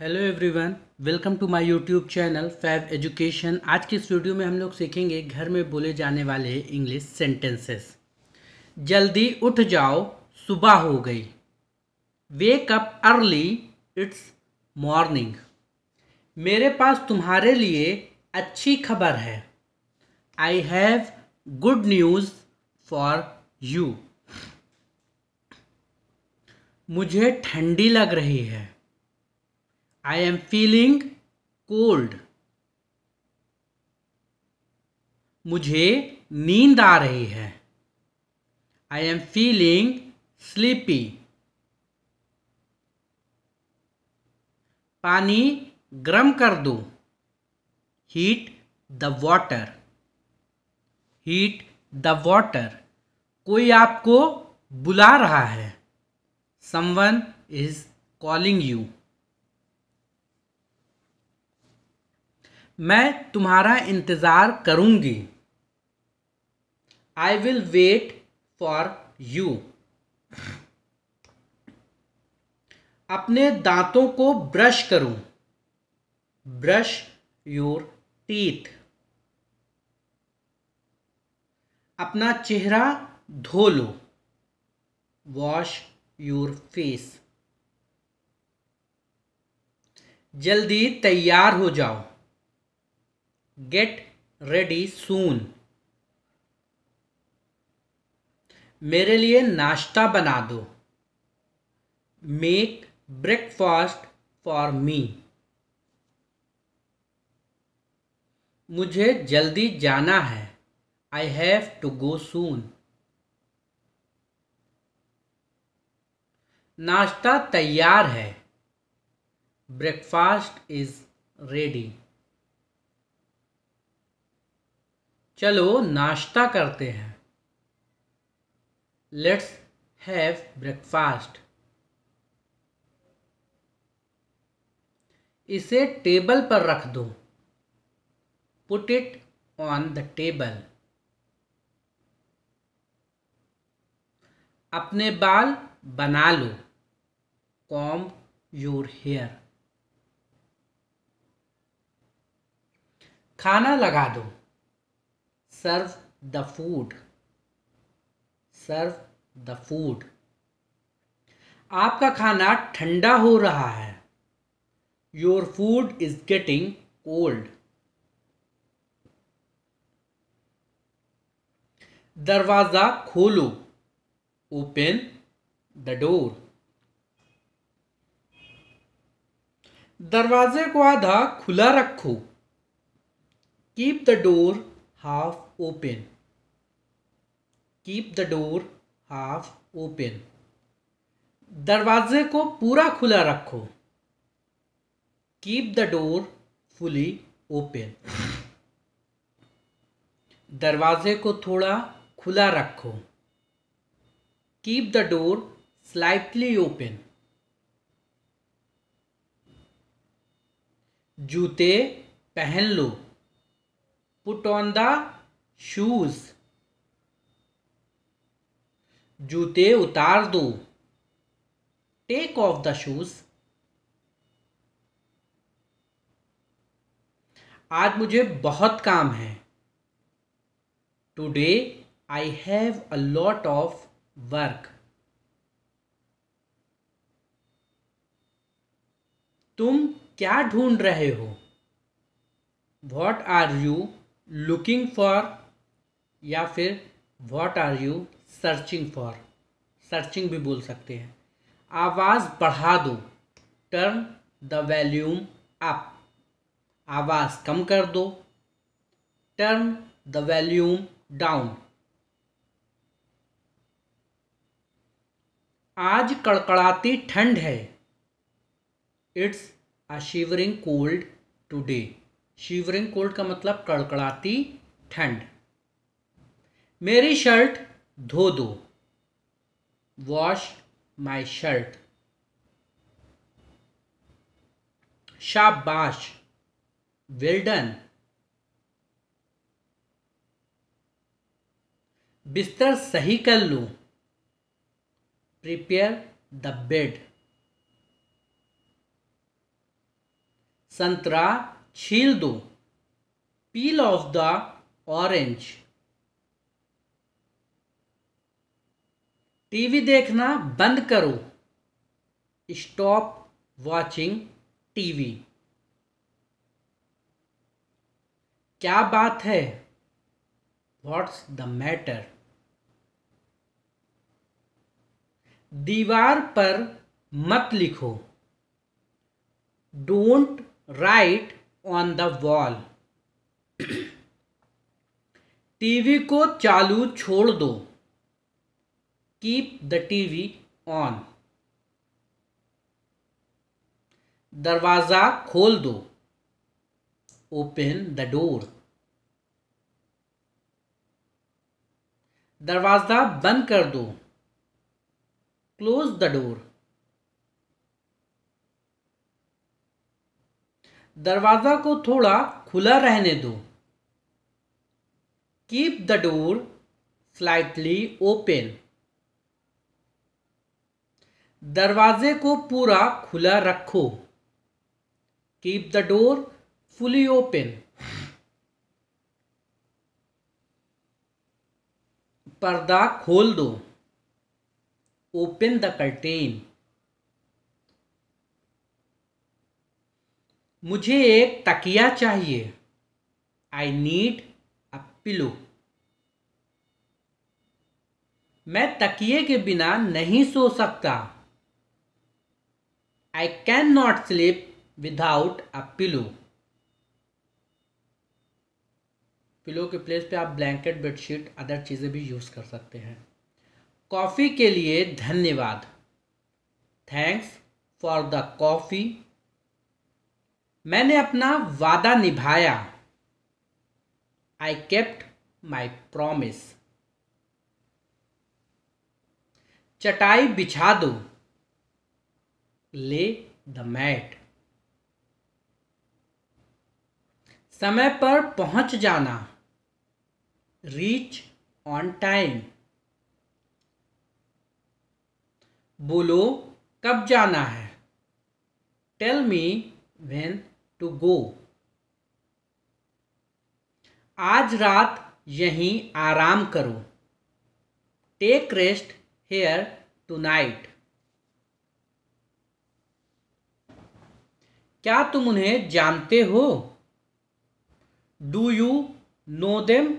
Hello everyone welcome to my YouTube channel Fab Education आज की इस वीडियो में हम लोग सीखेंगे घर में बोले जाने वाले इंग्लिश सेंटेंसेस जल्दी उठ जाओ सुबह हो गई wake up early it's morning मेरे पास तुम्हारे लिए अच्छी खबर है I have good news for you मुझे ठंडी लग रही है आई एम फीलिंग कोल्ड मुझे नींद आ रही है आई एम फीलिंग स्लीपी पानी गर्म कर दो heat the water heat the water कोई आपको बुला रहा है समवन इज कॉलिंग यू मैं तुम्हारा इंतज़ार करूँगी I will wait for you अपने दांतों को ब्रश करूं ब्रश योर टीथ अपना चेहरा धो लो वॉश योर फेस जल्दी तैयार हो जाओ गेट रेडी सून मेरे लिए नाश्ता बना दो मेक ब्रेकफास्ट फॉर मी मुझे जल्दी जाना है आई हैव टू गो सून नाश्ता तैयार है ब्रेकफास्ट इज रेडी चलो नाश्ता करते हैं लेट्स हैव ब्रेकफास्ट इसे टेबल पर रख दो put it on the table अपने बाल बना लो कॉम योर हेयर खाना लगा दो serve the food serve the food आपका खाना ठंडा हो रहा है your food is getting cold दरवाज़ा खोलो ओपन द डोर दरवाजे को आधा खुला रखो keep the door half open keep the door half open दरवाजे को पूरा खुला रखो keep the door fully open दरवाजे को थोड़ा खुला रखो keep the door slightly open जूते पहन लो Put on the शूज जूते उतार दो टेक ऑफ द शूज आज मुझे बहुत काम है today I have a lot of work तुम क्या ढूंढ रहे हो what are you looking for या फिर what are you searching for searching भी बोल सकते हैं आवाज़ बढ़ा दो टर्न द वैल्यूम अप आवाज़ कम कर दो टर्न द वैल्यूम डाउन आज कड़कड़ाती ठंड है it's a shivering cold today shivering cold का मतलब कड़कड़ाती ठंड मेरी शर्ट धो दो वॉश माई शर्ट शाबाश वेल्डन बिस्तर सही कर लूँ प्रिपेयर द बेड संतरा छील दो peel off the orange TV देखना बंद करो स्टॉप वॉचिंग टीवी क्या बात है व्हाट्स द मैटर दीवार पर मत लिखो don't write on the wall TV को चालू छोड़ दो keep the TV on. दरवाज़ा खोल दो ओपन द डोर दरवाज़ा बंद कर दो क्लोज द डोर दरवाज़ा को थोड़ा खुला रहने दो keep the door slightly open दरवाजे को पूरा खुला रखो keep the door fully open पर्दा खोल दो ओपन द कर्टेन मुझे एक तकिया चाहिए आई नीड अ पिलो मैं तकिए के बिना नहीं सो सकता I cannot sleep without a pillow. Pillow के प्लेस पे आप ब्लैंकेट बेडशीट अदर चीज़ें भी यूज़ कर सकते हैं कॉफ़ी के लिए धन्यवाद थैंक्स फॉर द कॉफ़ी मैंने अपना वादा निभाया आई केप्ट माई प्रॉमिस चटाई बिछा दो ले द मैट समय पर पहुंच जाना रीच ऑन टाइम बोलो कब जाना है tell me when to go आज रात यहीं आराम करो take rest here tonight क्या तुम उन्हें जानते हो डू यू नो देम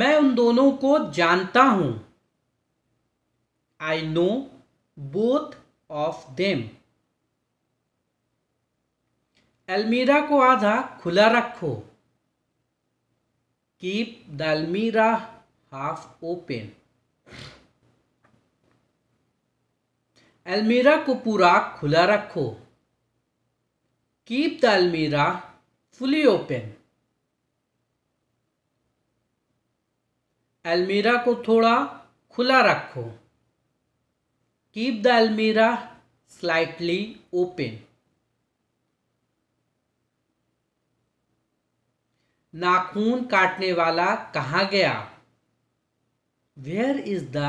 मैं उन दोनों को जानता हूं I know both of them अलमीरा को आधा खुला रखो keep the almirah half open अलमीरा को पूरा खुला रखो keep the almirah fully open अलमीरा को थोड़ा खुला रखो keep the almirah slightly open नाखून काटने वाला कहाँ गया where is the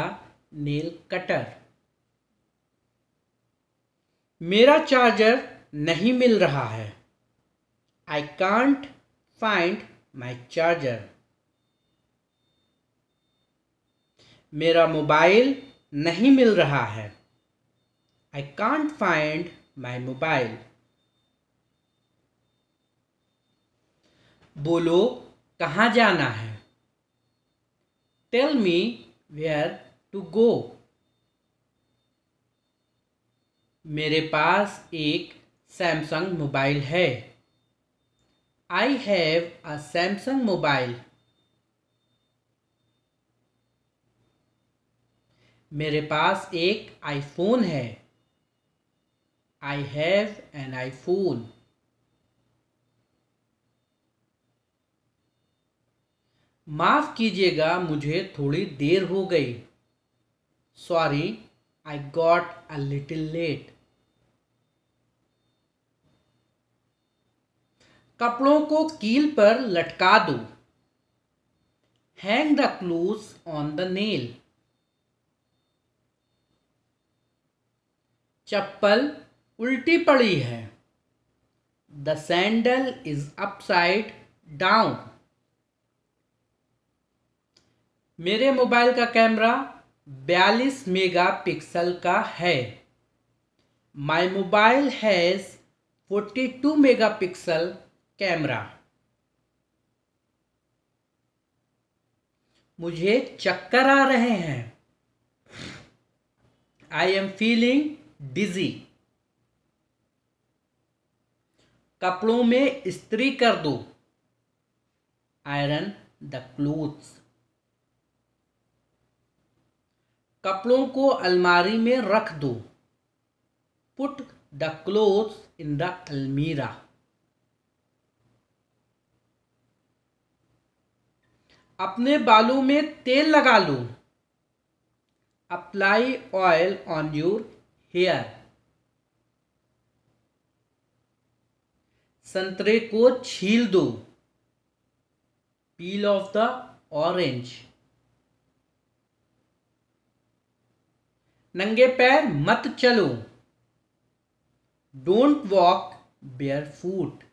nail cutter मेरा चार्जर नहीं मिल रहा है I can't find my charger मेरा मोबाइल नहीं मिल रहा है I can't find my mobile बोलो कहाँ जाना है tell me where to go मेरे पास एक सैमसंग मोबाइल है I have a Samsung mobile मेरे पास एक आईफोन है आई हैव एन आईफोन माफ़ कीजिएगा मुझे थोड़ी देर हो गई sorry I got a little late कपड़ों को कील पर लटका दो hang the clothes on the nail चप्पल उल्टी पड़ी है the sandal is upside down मेरे मोबाइल का कैमरा बयालीस मेगा पिक्सल का है my mobile has forty two mega pixel camera मुझे चक्कर आ रहे हैं आई एम फीलिंग डिजी कपड़ों में स्त्री कर दो आयरन द क्लोथ्स कपड़ों को अलमारी में रख दो put the clothes in the almirah अपने बालों में तेल लगा लो apply oil on your hair संतरे को छील दो पील ऑफ द ऑरेंज नंगे पैर मत चलो don't walk bare foot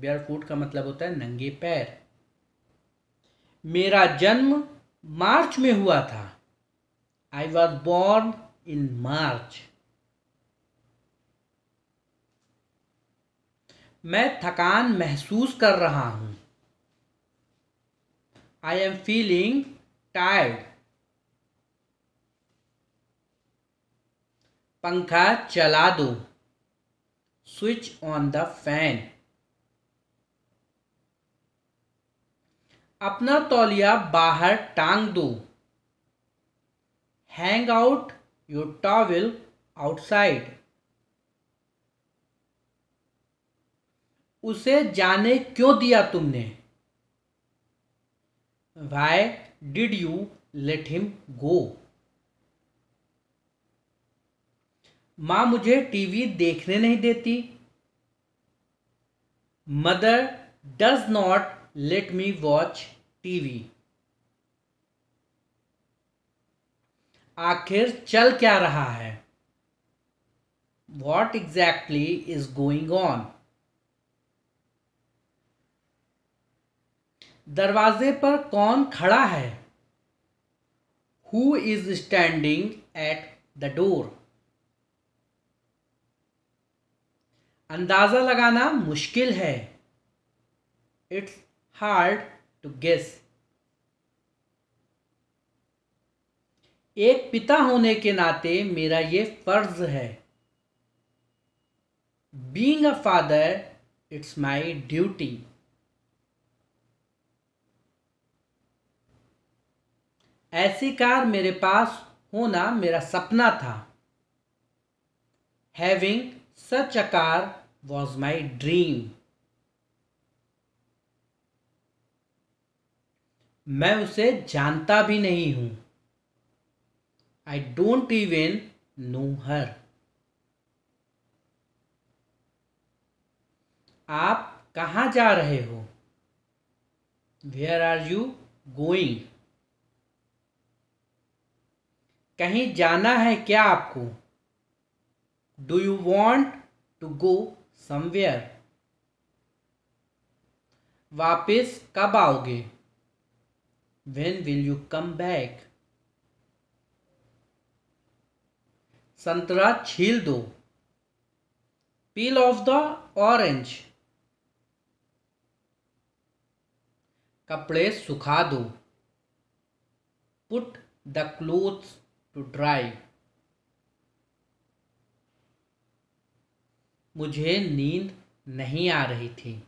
bare foot का मतलब होता है नंगे पैर मेरा जन्म मार्च में हुआ था आई वॉज बॉर्न इन मार्च मैं थकान महसूस कर रहा हूँ आई एम फीलिंग टायर्ड पंखा चला दो स्विच ऑन द फैन अपना तौलिया बाहर टांग दो hang out your towel outside उसे जाने क्यों दिया तुमने why did you let him go माँ मुझे टीवी देखने नहीं देती mother does not let me watch TV आखिर चल क्या रहा है what exactly is going on दरवाजे पर कौन खड़ा है who is standing at the door अंदाजा लगाना मुश्किल है इट्स हार्ड टू गेस एक पिता होने के नाते मेरा ये फर्ज है being a father it's my duty ऐसी कार मेरे पास होना मेरा सपना था having such a car was my dream मैं उसे जानता भी नहीं हूँ I don't even know her आप कहाँ जा रहे हो वेयर आर यू गोइंग कहीं जाना है क्या आपको do you want to go somewhere वापिस कब आओगे when will you come back संतरा छील दो पील ऑफ द ऑरेंज कपड़े सुखा दो put the clothes to dry मुझे नींद नहीं आ रही थी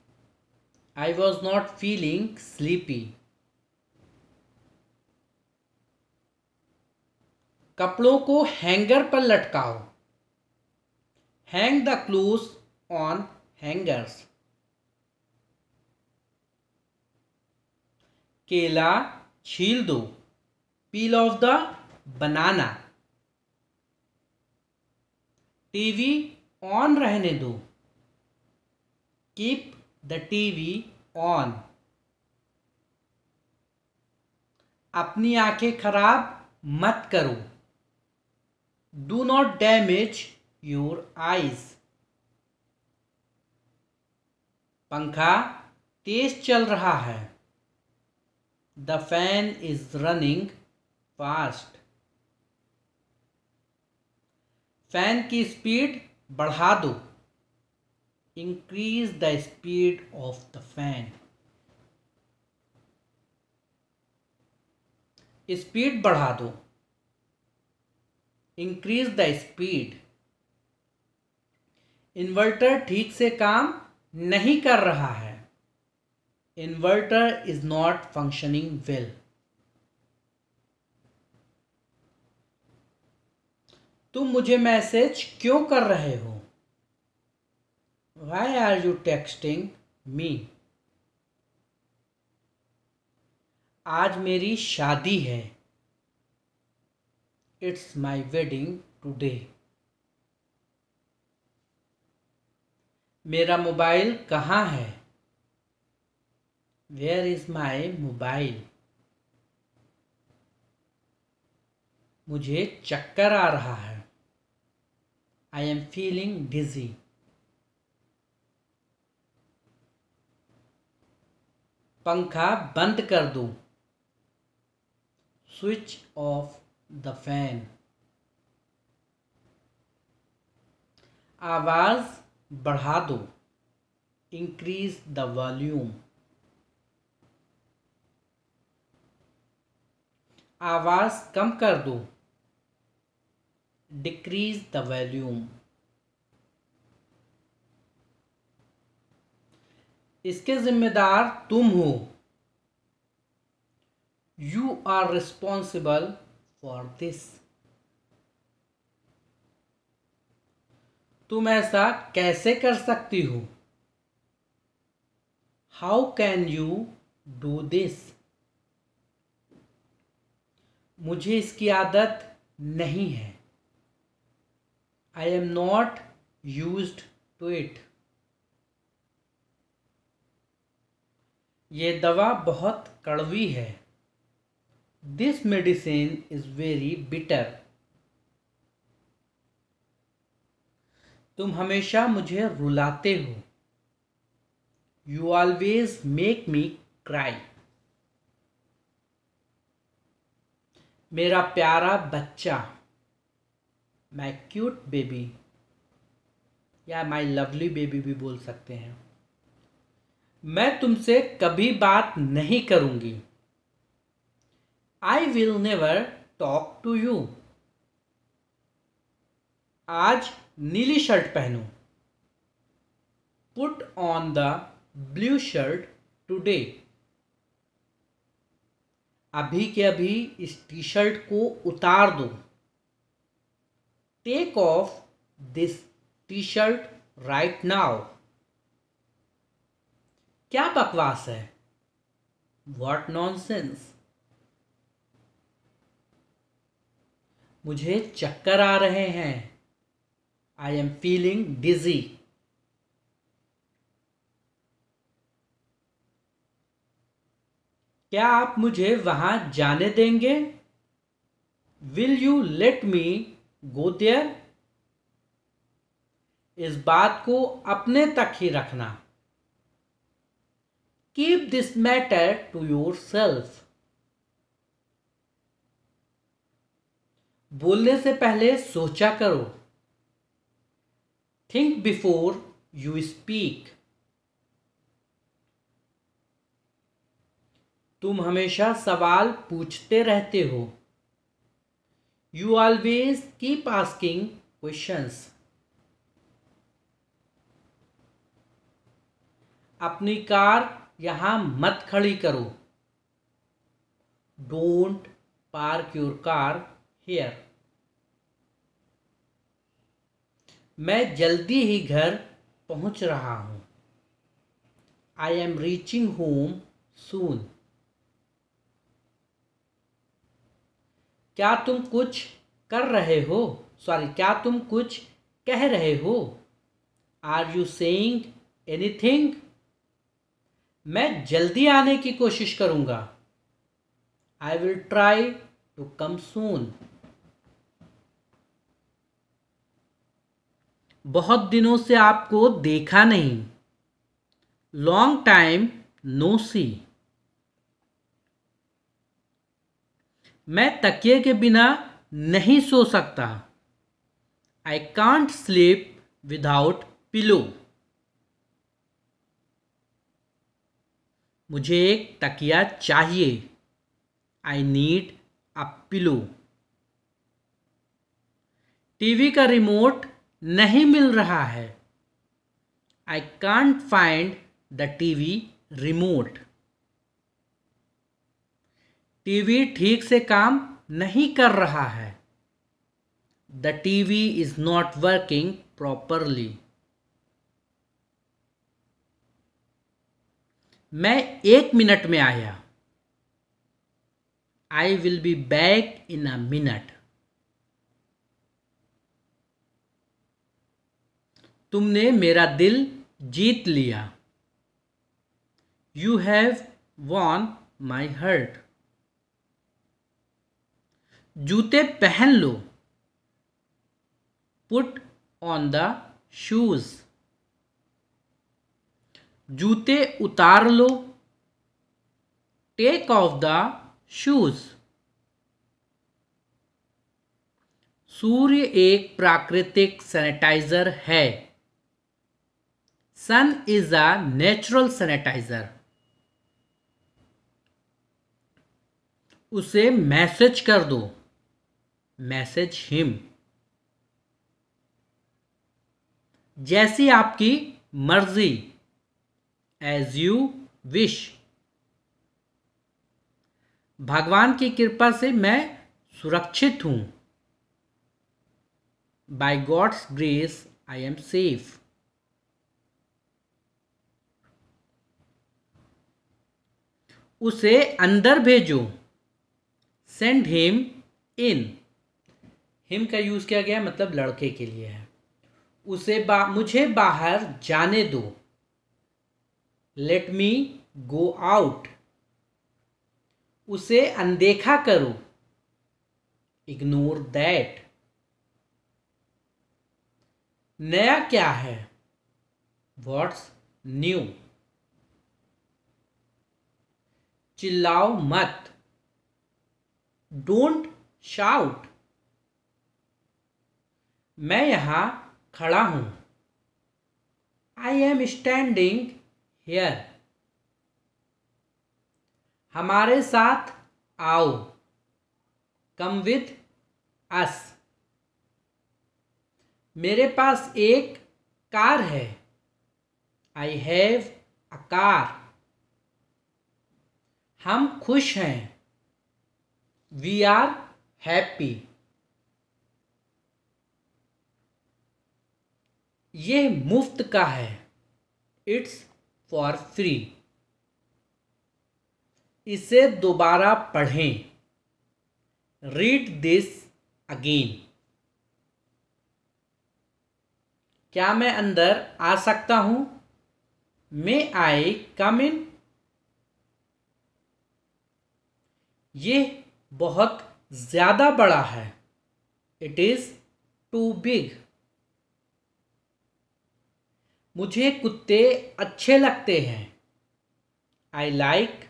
I was not feeling sleepy कपड़ों को हैंगर पर लटकाओ hang the clothes on hangers केला छील दो peel off the banana TV on रहने दो कीप द टीवी ऑन अपनी आंखें खराब मत करो do not damage your eyes पंखा तेज चल रहा है the fan is running fast fan की स्पीड बढ़ा दो increase the speed of the fan speed बढ़ा दो इंक्रीज द स्पीड इन्वर्टर ठीक से काम नहीं कर रहा है inverter is not functioning well तुम मुझे मैसेज क्यों कर रहे हो why are you texting me आज मेरी शादी है इट्स माई वेडिंग टूडे मेरा मोबाइल कहाँ है वेयर इज माई मोबाइल मुझे चक्कर आ रहा है आई एम फीलिंग डिजी पंखा बंद कर दो स्विच ऑफ द फैन आवाज़ बढ़ा दो इंक्रीज द वॉल्यूम आवाज़ कम कर दो डिक्रीज द वॉल्यूम इसके ज़िम्मेदार तुम हो you are responsible for this तुम ऐसा कैसे कर सकती हो how can you do this मुझे इसकी आदत नहीं है I am not use to it ये दवा बहुत कड़वी है This medicine is very bitter. तुम हमेशा मुझे रुलाते हो you always make me cry मेरा प्यारा बच्चा माई क्यूट बेबी या माई लवली बेबी भी बोल सकते हैं मैं तुमसे कभी बात नहीं करूंगी I will never talk to you आज नीली शर्ट पहनू put on the blue shirt today अभी के अभी इस टी शर्ट को उतार दो take off this T shirt right now क्या बकवास है वॉट नॉन सेंस मुझे चक्कर आ रहे हैं आई एम फीलिंग डिजी क्या आप मुझे वहां जाने देंगे will you let me go there इस बात को अपने तक ही रखना keep this matter to yourself बोलने से पहले सोचा करो थिंक बिफोर यू स्पीक तुम हमेशा सवाल पूछते रहते हो you always keep asking questions अपनी कार यहां मत खड़ी करो don't park your car here मैं जल्दी ही घर पहुंच रहा हूं I am reaching home soon क्या तुम कुछ कर रहे हो सॉरी क्या तुम कुछ कह रहे हो आर यू सेइंग एनीथिंग मैं जल्दी आने की कोशिश करूंगा I will try to come soon बहुत दिनों से आपको देखा नहीं लॉन्ग टाइम नो सी मैं तकिए के बिना नहीं सो सकता I can't sleep without pillow मुझे एक तकिया चाहिए I need a pillow TV का रिमोट नहीं मिल रहा है I can't find the TV remote TV ठीक से काम नहीं कर रहा है the TV is not working properly मैं एक मिनट में आया I will be back in a minute तुमने मेरा दिल जीत लिया you have won my heart जूते पहन लो पुट ऑन द शूज जूते उतार लो टेक ऑफ द शूज सूर्य एक प्राकृतिक सैनिटाइजर है sun is a natural sanitizer उसे मैसेज कर दो मैसेज हिम जैसी आपकी मर्जी एज यू विश भगवान की कृपा से मैं सुरक्षित हूं by God's grace I am safe उसे अंदर भेजो सेंड हिम इन हिम का यूज़ किया गया मतलब लड़के के लिए है उसे बा, मुझे बाहर जाने दो लेट मी गो आउट उसे अनदेखा करो इग्नोर दैट नया क्या है वॉट्स न्यू चिल्लाओ मत डोंट शाउट मैं यहां खड़ा हूं आई एम स्टैंडिंग हेयर हमारे साथ आओ कम विथ अस मेरे पास एक कार है आई हैव अ कार हम खुश हैं वी आर हैप्पी ये मुफ्त का है इट्स फॉर फ्री इसे दोबारा पढ़ें रीड दिस अगेन क्या मैं अंदर आ सकता हूँ मे आई कम इन ये बहुत ज़्यादा बड़ा है इट इज़ टू बिग मुझे कुत्ते अच्छे लगते हैं आई लाइक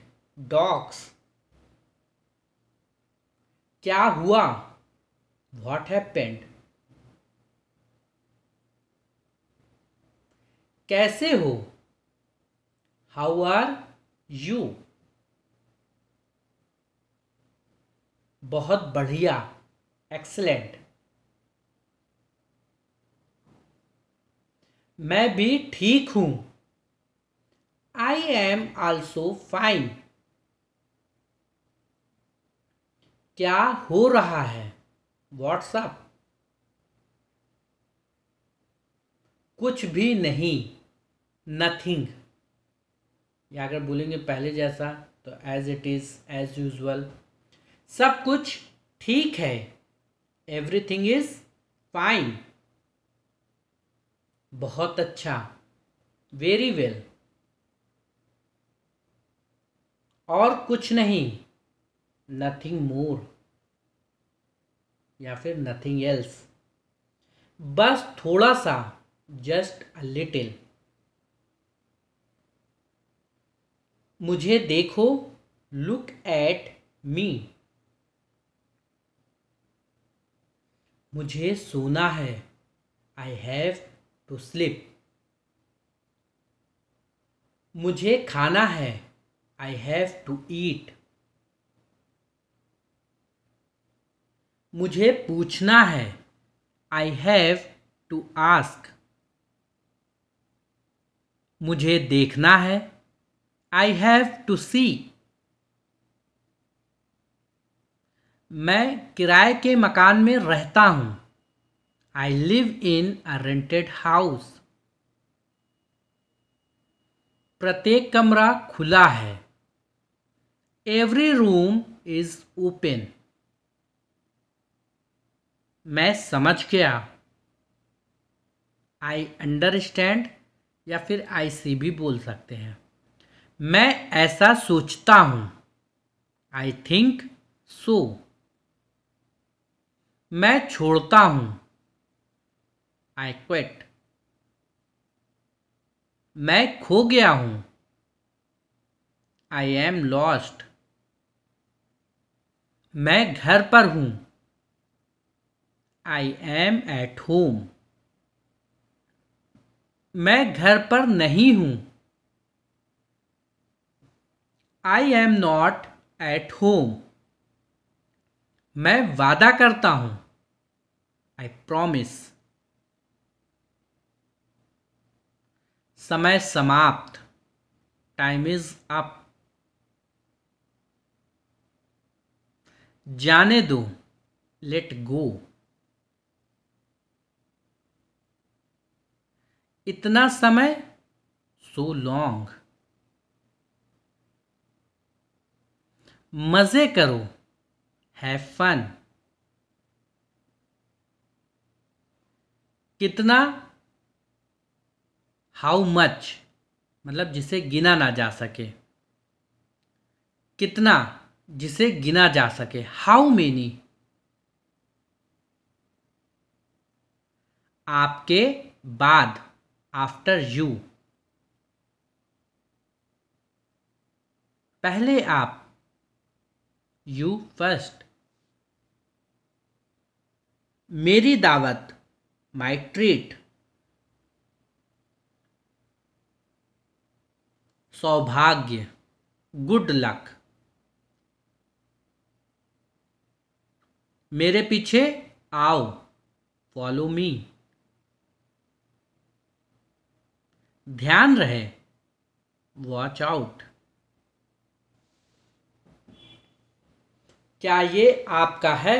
डॉग्स क्या हुआ वॉट हैपेंड कैसे हो हाउ आर यू बहुत बढ़िया एक्सलेंट मैं भी ठीक हूं आई एम ऑल्सो फाइन क्या हो रहा है व्हाट्सअप कुछ भी नहीं नथिंग या अगर बोलेंगे पहले जैसा तो as it is as usual सब कुछ ठीक है एवरीथिंग इज फाइन बहुत अच्छा वेरी वेल well. और कुछ नहीं नथिंग मोर या फिर नथिंग एल्स बस थोड़ा सा जस्ट अ लिटिल मुझे देखो लुक एट मी मुझे सोना है आई हैव टू स्लिप मुझे खाना है आई हैव टू ईट मुझे पूछना है आई हैव टू आस्क मुझे देखना है आई हैव टू सी मैं किराए के मकान में रहता हूँ I live in a rented house प्रत्येक कमरा खुला है एवरी रूम इज ओपन मैं समझ गया आई अंडरस्टैंड या फिर आई सी भी बोल सकते हैं मैं ऐसा सोचता हूँ आई थिंक सो मैं छोड़ता हूं आई क्विट मैं खो गया हूं आई एम लॉस्ट मैं घर पर हूं आई एम एट होम मैं घर पर नहीं हूं I am not at home मैं वादा करता हूं आई प्रॉमिस समय समाप्त टाइम इज अप जाने दो लेट गो इतना समय सो लॉन्ग मज़े करो हैव फन कितना हाउ मच मतलब जिसे गिना ना जा सके कितना जिसे गिना जा सके हाउ मेनी आपके बाद आफ्टर यू पहले आप यू फर्स्ट मेरी दावत माइट्रेट सौभाग्य गुड लक मेरे पीछे आओ फॉलो मी ध्यान रहे वॉच आउट क्या ये आपका है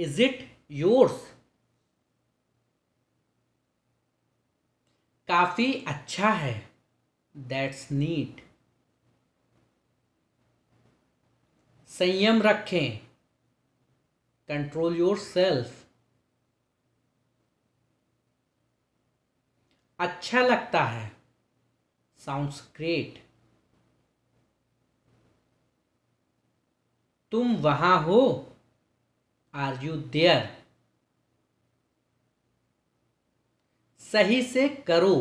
इज इट योर्स काफ़ी अच्छा है दैट्स नीट संयम रखें कंट्रोल योर सेल्फ अच्छा लगता है साउंड्स ग्रेट तुम वहां हो आर यू देयर सही से करो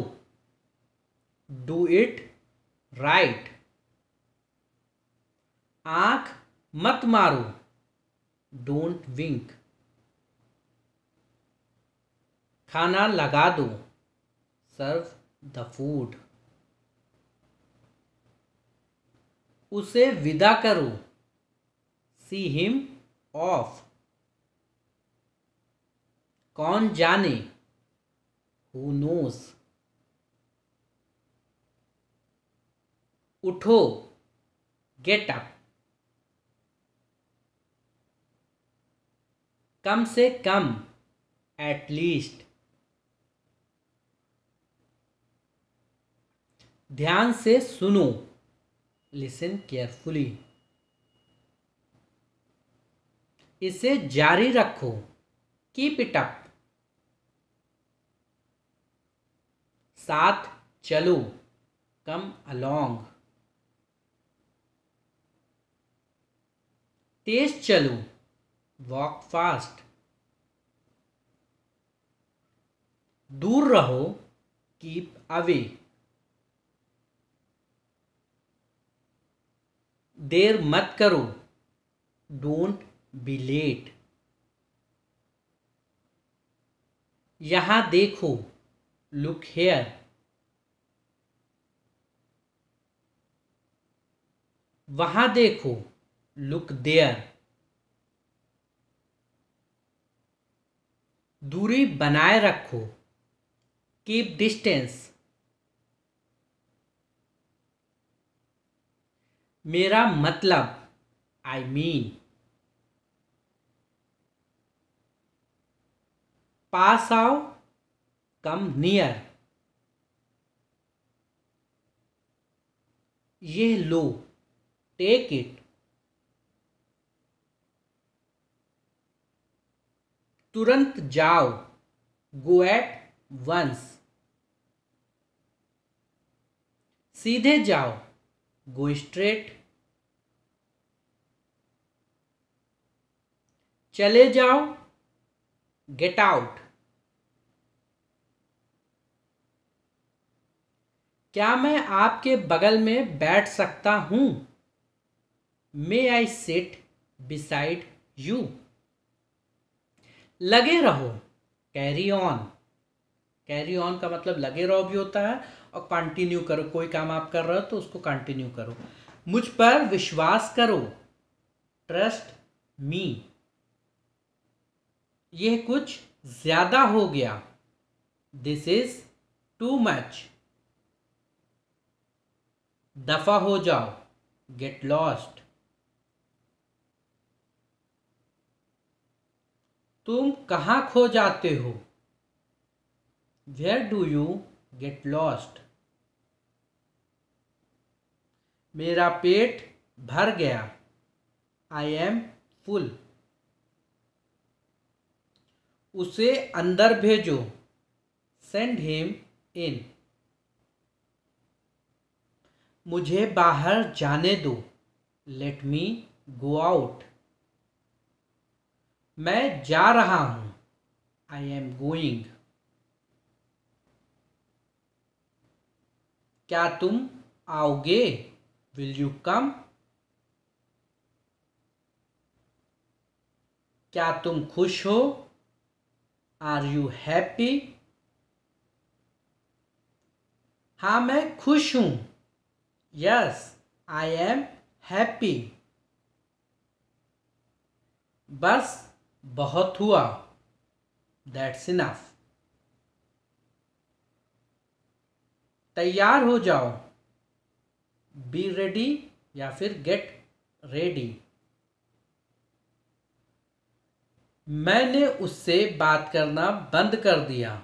डू इट राइट आंख मत मारो डोंट विंक खाना लगा दो सर्व द फूड उसे विदा करो सी हिम ऑफ कौन जाने हु नोस उठो गेट अप कम से कम एटलीस्ट ध्यान से सुनो लिसन केयरफुली इसे जारी रखो कीप इट अप साथ चलो कम अलोंग तेज चलो वॉक फास्ट दूर रहो कीप अवे देर मत करो डोंट बी लेट यहां देखो लुक हेयर वहां देखो लुक देयर दूरी बनाए रखो कीप डिस्टेंस मेरा मतलब आई I मीन mean. पास आओ कम नियर यह लो take it तुरंत जाओ गो एट वंस सीधे जाओ गो स्ट्रेट चले जाओ गेट आउट क्या मैं आपके बगल में बैठ सकता हूं may I sit beside you लगे रहो कैरी ऑन कैरी ऑन का मतलब लगे रहो भी होता है और कंटिन्यू करो कोई काम आप कर रहे हो तो उसको कंटिन्यू करो मुझ पर विश्वास करो ट्रस्ट मी यह कुछ ज़्यादा हो गया दिस इज टू मच दफा हो जाओ गेट लॉस्ट तुम कहाँ खो जाते हो where do you get lost मेरा पेट भर गया आई एम फुल उसे अंदर भेजो सेंड हिम इन मुझे बाहर जाने दो लेट मी गो आउट मैं जा रहा हूं आई एम गोइंग क्या तुम आओगे विल यू कम क्या तुम खुश हो आर यू हैप्पी हाँ मैं खुश हूँ यस आई एम हैप्पी बस बहुत हुआ दैट्स इनफ तैयार हो जाओ बी रेडी या फिर गेट रेडी मैंने उससे बात करना बंद कर दिया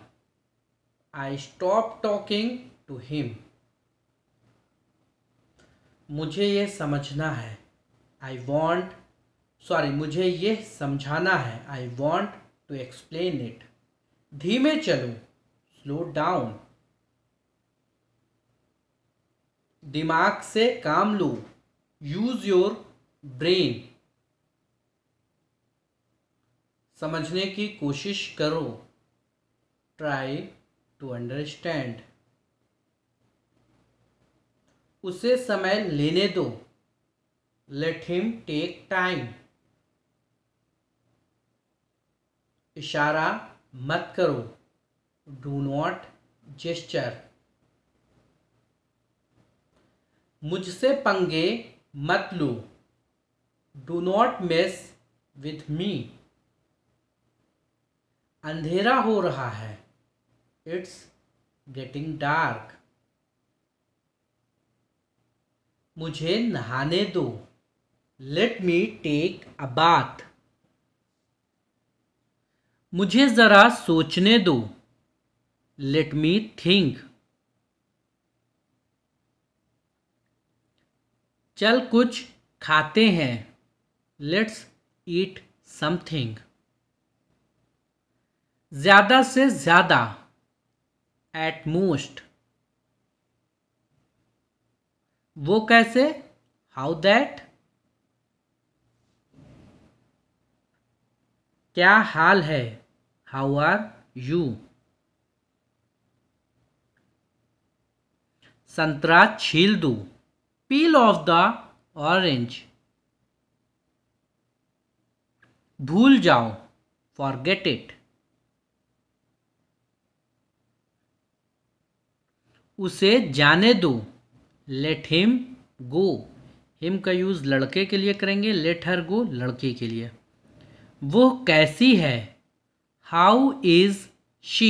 I stop talking to him मुझे ये समझना है आई वॉन्ट सॉरी मुझे ये समझाना है I want to explain it धीमे चलो स्लो डाउन दिमाग से काम लो यूज योर ब्रेन समझने की कोशिश करो ट्राई टू अंडरस्टैंड उसे समय लेने दो लेट हिम टेक टाइम इशारा मत करो डू नॉट जेस्चर मुझसे पंगे मत लो do not mess with me अंधेरा हो रहा है इट्स गेटिंग डार्क मुझे नहाने दो let me take a bath मुझे ज़रा सोचने दो लेट मी थिंक चल कुछ खाते हैं लेट्स ईट समथिंग ज़्यादा से ज़्यादा एट मोस्ट वो कैसे हाउ दैट क्या हाल है हाउ आर यू संतरा छील दो पील ऑफ द ऑरेंज भूल जाओ फॉरगेट इट उसे जाने दो लेट हिम गो हिम का यूज़ लड़के के लिए करेंगे लेट हर गो लड़के के लिए वो कैसी है how is she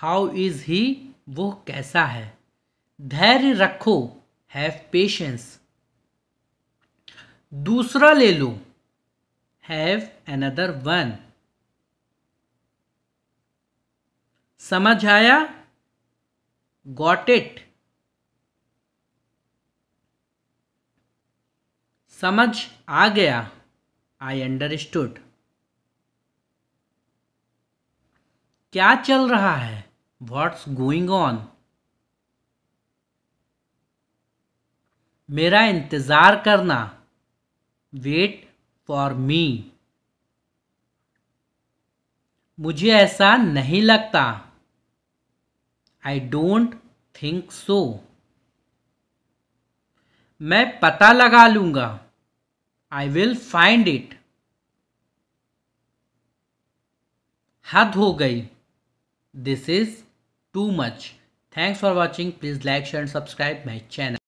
how is he वो कैसा है धैर्य रखो हैव पेशेंस दूसरा ले लो हैव एनदर वन समझ आया गॉट इट समझ आ गया आई अंडरस्टूड क्या चल रहा है वॉट्स गोइंग ऑन मेरा इंतज़ार करना वेट फॉर मी मुझे ऐसा नहीं लगता आई डोंट थिंक सो मैं पता लगा लूंगा आई विल फाइंड इट हद हो गई this is too much thanks for watching please like share and subscribe my channel